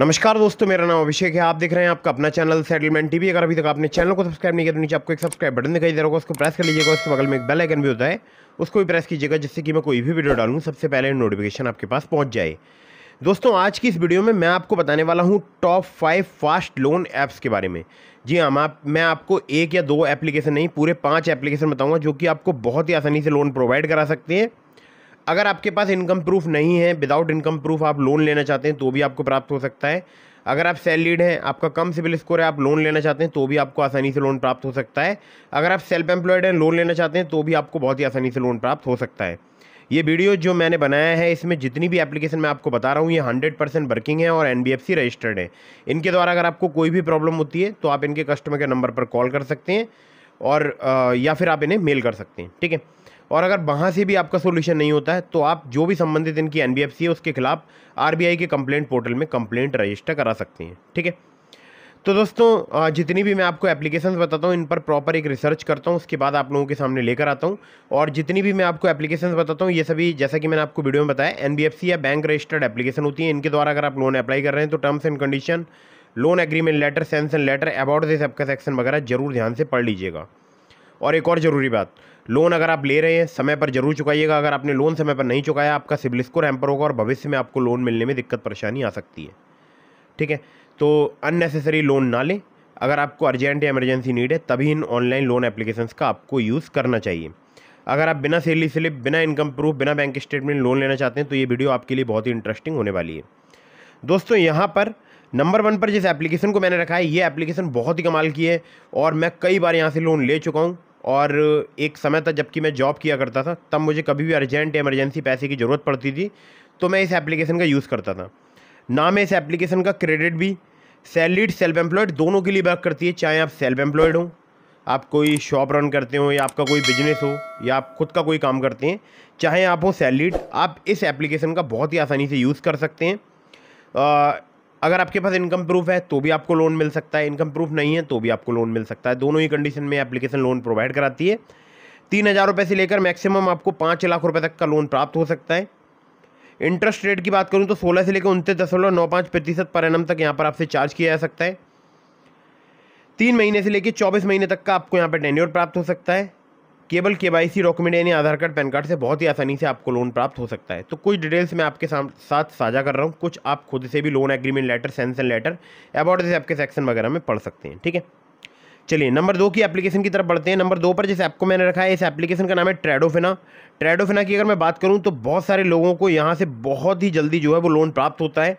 नमस्कार दोस्तों मेरा नाम अभिषेक है आप देख रहे हैं आपका अपना चैनल सेटलमेंट टीवी अगर अभी तक आपने चैनल को सब्सक्राइब नहीं किया तो नीचे आपको एक सब्सक्राइब बटन दिखाई दे रहा होगा उसको प्रेस कर लीजिएगा उसके बगल में एक बेल आइकन भी होता है उसको भी प्रेस कीजिएगा जिससे कि मैं कोई भी वीडियो डालूँ सबसे पहले नोटिफिकेशन आपके पास पहुँच जाए दोस्तों आज की इस वीडियो में मैं आपको बताने वाला हूँ top five fast loan apps के बारे में जी हाँ आप मैं आपको एक या दो एप्लीकेशन नहीं पूरे पाँच एप्लीकेशन बताऊँगा जो कि आपको बहुत ही आसानी से लोन प्रोवाइड करा सकते हैं अगर आपके पास इनकम प्रूफ नहीं है विदाउट इनकम प्रूफ आप लोन लेना चाहते हैं तो भी आपको प्राप्त हो सकता है अगर आप सेल लीड हैं आपका कम सिविल स्कोर है आप लोन लेना चाहते हैं तो भी आपको आसानी से लोन प्राप्त हो सकता है अगर आप सेल्फ एम्प्लॉयड हैं लोन लेना चाहते हैं तो भी आपको बहुत ही आसानी से लोन प्राप्त हो सकता है ये वीडियो जो मैंने बनाया है इसमें जितनी भी एप्लीकेशन मैं आपको बता रहा हूँ ये हंड्रेड परसेंट वर्किंग है और एन रजिस्टर्ड है इनके द्वारा अगर आपको कोई भी प्रॉब्लम होती है तो आप इनके कस्टमर के नंबर पर कॉल कर सकते हैं और या फिर आप इन्हें मेल कर सकते हैं ठीक है और अगर वहाँ से भी आपका सोल्यूशन नहीं होता है तो आप जो भी संबंधित इनकी एन है उसके खिलाफ आर के कंप्लेंट पोर्टल में कंप्लेंट रजिस्टर करा सकती हैं ठीक है तो दोस्तों जितनी भी मैं आपको एप्लीकेशन बताता हूँ इन पर प्रॉपर एक रिसर्च करता हूँ उसके बाद आप लोगों के सामने लेकर आता हूँ और जितनी भी मैं आपको एप्लीकेशन बताता हूँ ये सभी जैसा कि मैंने आपको वीडियो में बताया एन या बैंक रजिस्टर्ड एप्लीकेशन होती है इनके द्वारा अगर आप लोन अप्लाई कर रहे हैं तो terms and condition loan agreement letter sanction letter about this section वगैरह जरूर ध्यान से पढ़ लीजिएगा और एक और ज़रूरी बात लोन अगर आप ले रहे हैं समय पर जरूर चुकाइएगा अगर आपने लोन समय पर नहीं चुकाया आपका सिविल स्कोर एम्पर होगा और भविष्य में आपको लोन मिलने में दिक्कत परेशानी आ सकती है ठीक है तो अननेसेसरी लोन ना लें अगर आपको अर्जेंट या इमरजेंसी नीड है तभी इन ऑनलाइन लोन एप्लीकेशन का आपको यूज़ करना चाहिए अगर आप बिना सैलरी स्लिप बिना इनकम प्रूफ बिना बैंक स्टेटमेंट लोन लेना चाहते हैं तो ये वीडियो आपके लिए बहुत ही इंटरेस्टिंग होने वाली है दोस्तों यहाँ पर नंबर वन पर जिस एप्लीकेशन को मैंने रखा है ये एप्लीकेशन बहुत ही कमाल की है और मैं कई बार यहाँ से लोन ले चुका हूँ और एक समय था जबकि मैं जॉब किया करता था तब मुझे कभी भी अर्जेंट एमरजेंसी पैसे की ज़रूरत पड़ती थी तो मैं इस एप्लीकेशन का यूज़ करता था ना मैं इस एप्लीकेशन का क्रेडिट भी सैलरीड सेल्फ एम्प्लॉयड दोनों के लिए वर्क करती है चाहे आप सेल्फ एम्प्लॉयड हो आप कोई शॉप रन करते हो या आपका कोई बिजनेस हो या आप खुद का कोई काम करते हैं चाहे आप हो सैलरीड आप इस एप्लीकेशन का बहुत ही आसानी से यूज़ कर सकते हैं अगर आपके पास इनकम प्रूफ है तो भी आपको लोन मिल सकता है इनकम प्रूफ नहीं है तो भी आपको लोन मिल सकता है दोनों ही कंडीशन में एप्लीकेशन लोन प्रोवाइड कराती है तीन हज़ार रुपये से लेकर मैक्सिमम आपको पाँच लाख रुपये तक का लोन प्राप्त हो सकता है इंटरेस्ट रेट की बात करूँ तो सोलह से लेकर उनतीस दशमलव नौ पाँच प्रतिशत पर एनम तक यहाँ पर आपसे चार्ज किया जा सकता है तीन महीने से लेकर चौबीस महीने तक का आपको यहाँ पर टेन्योर प्राप्त हो सकता है केवल के वाई सी डॉक्यूमेंट यानी आधार कार्ड पैन कार्ड से बहुत ही आसानी से आपको लोन प्राप्त हो सकता है तो कुछ डिटेल्स मैं आपके साथ साझा कर रहा हूँ कुछ आप खुद से भी loan agreement letter sanction letter about जैसे आपके सेक्शन वगैरह में पढ़ सकते हैं ठीक है चलिए नंबर दो की एप्लीकेशन की तरफ बढ़ते हैं नंबर दो पर जैसे आपको मैंने रखा है इस एप्लीकेशन का नाम है ट्रेडोफिना ट्रेडोफिना की अगर मैं बात करूँ तो बहुत सारे लोगों को यहाँ से बहुत ही जल्दी जो है वो लोन प्राप्त होता है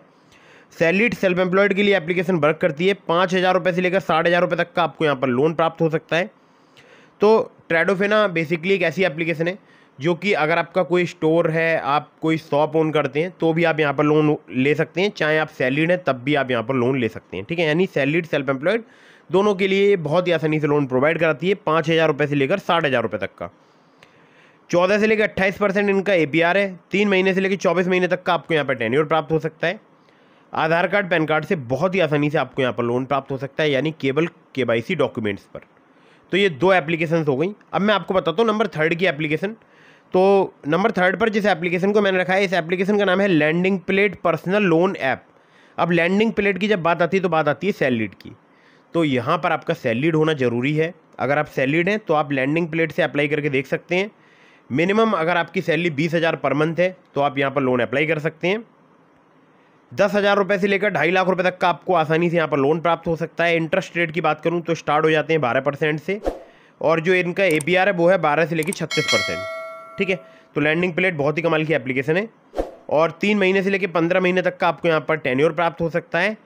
सैलिड सेल्फ एम्प्लॉयड के लिए एप्लीकेशन वर्क करती है पाँच हज़ार रुपये से लेकर साठ हज़ार रुपये तक का आपको यहाँ पर लोन प्राप्त हो सकता है तो ट्रेडोफेना बेसिकली एक ऐसी एप्लीकेशन है जो कि अगर आपका कोई स्टोर है आप कोई शॉप ओन करते हैं तो भी आप यहाँ पर लोन ले सकते हैं चाहे आप सैलरीड हैं तब भी आप यहाँ पर लोन ले सकते हैं ठीक है यानी सैलरीड सेल्फ एम्प्लॉयड दोनों के लिए बहुत ही आसानी से लोन प्रोवाइड कराती है पाँच हज़ार रुपये से लेकर साठ हज़ार रुपये तक का चौदह से लेकर अट्ठाईस परसेंट इनका ए है तीन महीने से लेकर चौबीस महीने तक का आपको यहाँ पर टेन्योर प्राप्त हो सकता है आधार कार्ड पैन कार्ड से बहुत ही आसानी से आपको यहाँ पर लोन प्राप्त हो सकता है यानी केवल के डॉक्यूमेंट्स पर तो ये दो एप्लीकेशन हो गई अब मैं आपको बताता हूँ नंबर थर्ड की एप्लीकेशन तो नंबर थर्ड पर जिस एप्लीकेशन को मैंने रखा है इस एप्लीकेशन का नाम है lending plate personal loan app अब लैंडिंग प्लेट की जब बात आती है तो बात आती है सैलिड की तो यहाँ पर आपका सैलिड होना ज़रूरी है अगर आप सैलिड हैं तो आप लैंडिंग प्लेट से अप्लाई करके देख सकते हैं मिनिमम अगर आपकी सैलरी बीस हज़ार पर मंथ है तो आप यहाँ पर लोन अप्लाई कर सकते हैं दस हज़ार रुपये से लेकर ढाई लाख रुपए तक का आपको आसानी से यहाँ पर लोन प्राप्त हो सकता है इंटरेस्ट रेट की बात करूँ तो स्टार्ट हो जाते हैं बारह परसेंट से और जो इनका ए है वो है बारह से लेकर छत्तीस परसेंट ठीक है तो लैंडिंग प्लेट बहुत ही कमाल की एप्लीकेशन है और तीन महीने से लेकर पंद्रह महीने तक का आपको यहाँ पर टेन्योर प्राप्त हो सकता है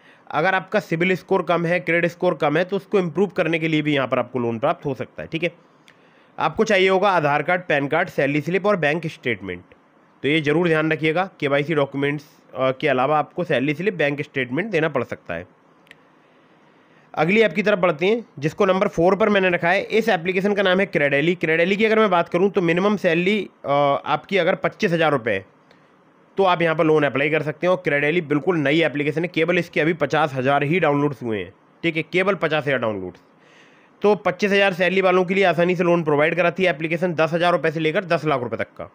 अगर आपका सिविल स्कोर कम है क्रेडिट स्कोर कम है तो उसको इम्प्रूव करने के लिए भी यहाँ पर आपको लोन प्राप्त हो सकता है ठीक है आपको चाहिए होगा Aadhaar card PAN card salary slip और बैंक स्टेटमेंट तो ये ज़रूर ध्यान रखिएगा के डॉक्यूमेंट्स के अलावा आपको सैलरी स्लिप बैंक स्टेटमेंट देना पड़ सकता है अगली ऐप की तरफ बढ़ते हैं जिसको नंबर फोर पर मैंने रखा है इस एप्लीकेशन का नाम है क्रेडेली क्रेडेली की अगर मैं बात करूँ तो मिनिमम सैलरी आपकी अगर पच्चीस हज़ार रुपये है तो आप यहाँ पर लोन अप्लाई कर सकते हैं और क्रेडेली बिल्कुल नई एप्लीकेशन है केवल इसके अभी पचास हज़ार ही डाउनलोड्स हुए हैं ठीक है केवल पचास हज़ार डाउनलोड्स तो पच्चीस हज़ार सैलरी वालों के लिए आसानी से लोन प्रोवाइड कराती है एप्लीकेशन दस हज़ार रुपये से लेकर दस लाख रुपये तक का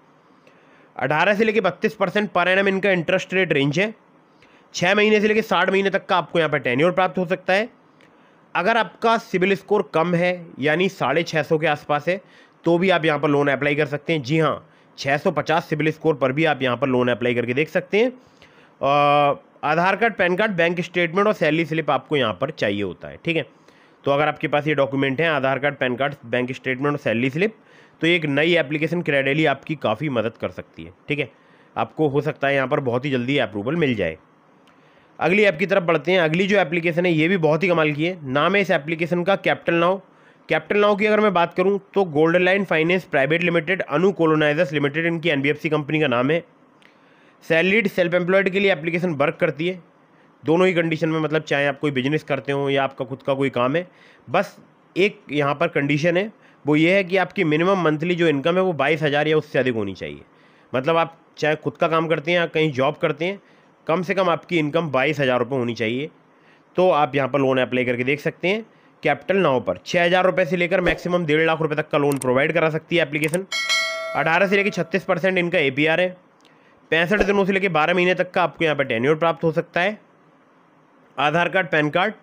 अठारह से लेकर बत्तीस परसेंट पर एन इनका इंटरेस्ट रेट रेंज है छः महीने से लेकर साठ महीने तक का आपको यहाँ पर टेन्योर प्राप्त हो सकता है अगर आपका सिविल स्कोर कम है यानी साढ़े छः सौ के आसपास है तो भी आप यहाँ पर लोन अप्लाई कर सकते हैं जी हाँ 650 सिविल स्कोर पर भी आप यहाँ पर लोन अप्लाई करके देख सकते हैं Aadhaar card PAN card bank statement और सैलरी स्लिप आपको यहाँ पर चाहिए होता है ठीक है तो अगर आपके पास ये डॉक्यूमेंट हैं Aadhaar card PAN card bank statement और सैलरी स्लिप तो एक नई एप्लीकेशन क्रेडेली आपकी काफ़ी मदद कर सकती है ठीक है आपको हो सकता है यहाँ पर बहुत ही जल्दी अप्रूवल मिल जाए अगली ऐप की तरफ बढ़ते हैं अगली जो एप्लीकेशन है ये भी बहुत ही कमाल की है नाम है इस एप्लीकेशन का कैपिटल नाउ कैपिटल नाउ की अगर मैं बात करूँ तो golden line finance private limited Anu colonisers limited इनकी एन कंपनी का नाम है सैलरीड सेल्फ एम्प्लॉयड के लिए एप्लीकेशन वर्क करती है दोनों ही कंडीशन में मतलब चाहे आप कोई बिजनेस करते हो या आपका खुद का कोई काम है बस एक यहाँ पर कंडीशन है वो ये है कि आपकी मिनिमम मंथली जो इनकम है वो बाईस हज़ार या उससे अधिक होनी चाहिए मतलब आप चाहे खुद का काम करते हैं या कहीं जॉब करते हैं कम से कम आपकी इनकम बाईस हज़ार रुपये होनी चाहिए तो आप यहाँ पर लोन अप्लाई करके देख सकते हैं कैपिटल नाव पर छः हज़ार रुपये से लेकर मैक्सिमम डेढ़ लाख रुपये तक का लोन प्रोवाइड करा सकती है एप्लीकेशन अठारह से लेकर छत्तीस परसेंट इनका ए है पैंसठ दिनों से लेकर बारह महीने तक का आपको यहाँ पर टेन्योर प्राप्त हो सकता है आधार कार्ड पैन कार्ड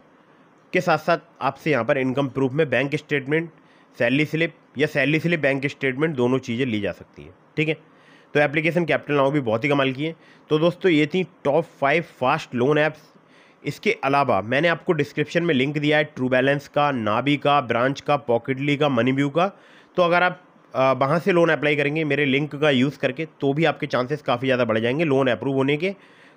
के साथ साथ आपसे यहाँ पर इनकम प्रूफ में बैंक स्टेटमेंट सैलरी स्लिप या सैलरी स्लिप बैंक स्टेटमेंट दोनों चीज़ें ली जा सकती है ठीक है तो एप्लीकेशन कैपिटल नाउ भी बहुत ही कमाल की है तो दोस्तों ये थी top five fast loan apps इसके अलावा मैंने आपको डिस्क्रिप्शन में लिंक दिया है ट्रू बैलेंस का नाबी का ब्रांच का पॉकेटली का मनी व्यू का तो अगर आप वहाँ से लोन अप्लाई करेंगे मेरे लिंक का यूज़ करके तो भी आपके चांसेस काफ़ी ज़्यादा बढ़ जाएंगे लोन अप्रूव होने के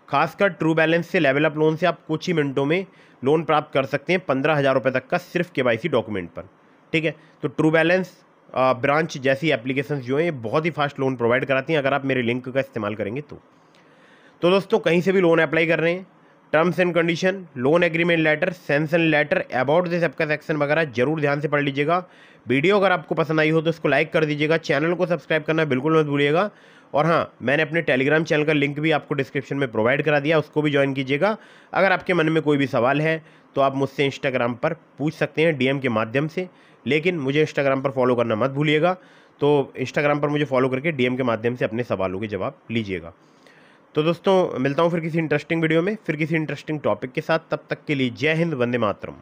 खासकर ट्रू बैलेंस से लेवल अप लोन से आप कुछ ही मिनटों में लोन प्राप्त कर सकते हैं पंद्रह हज़ार रुपये तक का सिर्फ के डॉक्यूमेंट पर ठीक है तो ट्रू बैलेंस ब्रांच जैसी एप्लीकेशन जो हैं बहुत ही फास्ट लोन प्रोवाइड कराती हैं अगर आप मेरे लिंक का इस्तेमाल करेंगे तो तो दोस्तों कहीं से भी लोन अप्लाई कर रहे हैं terms and condition loan agreement letter sanction letter about this का सेक्शन वगैरह जरूर ध्यान से पढ़ लीजिएगा वीडियो अगर आपको पसंद आई हो तो उसको लाइक कर दीजिएगा चैनल को सब्सक्राइब करना बिल्कुल मत भूलिएगा और हाँ मैंने अपने टेलीग्राम चैनल का लिंक भी आपको डिस्क्रिप्शन में प्रोवाइड करा दिया उसको भी ज्वाइन कीजिएगा अगर आपके मन में कोई भी सवाल है तो आप मुझसे इंस्टाग्राम पर पूछ सकते हैं डीएम के माध्यम से लेकिन मुझे इंस्टाग्राम पर फॉलो करना मत भूलिएगा तो इंस्टाग्राम पर मुझे फॉलो करके डी के माध्यम से अपने सवालों के जवाब लीजिएगा तो दोस्तों मिलता हूँ फिर किसी इंटरेस्टिंग वीडियो में फिर किसी इंटरेस्टिंग टॉपिक के साथ तब तक के लिए जय हिंद वंदे मातरम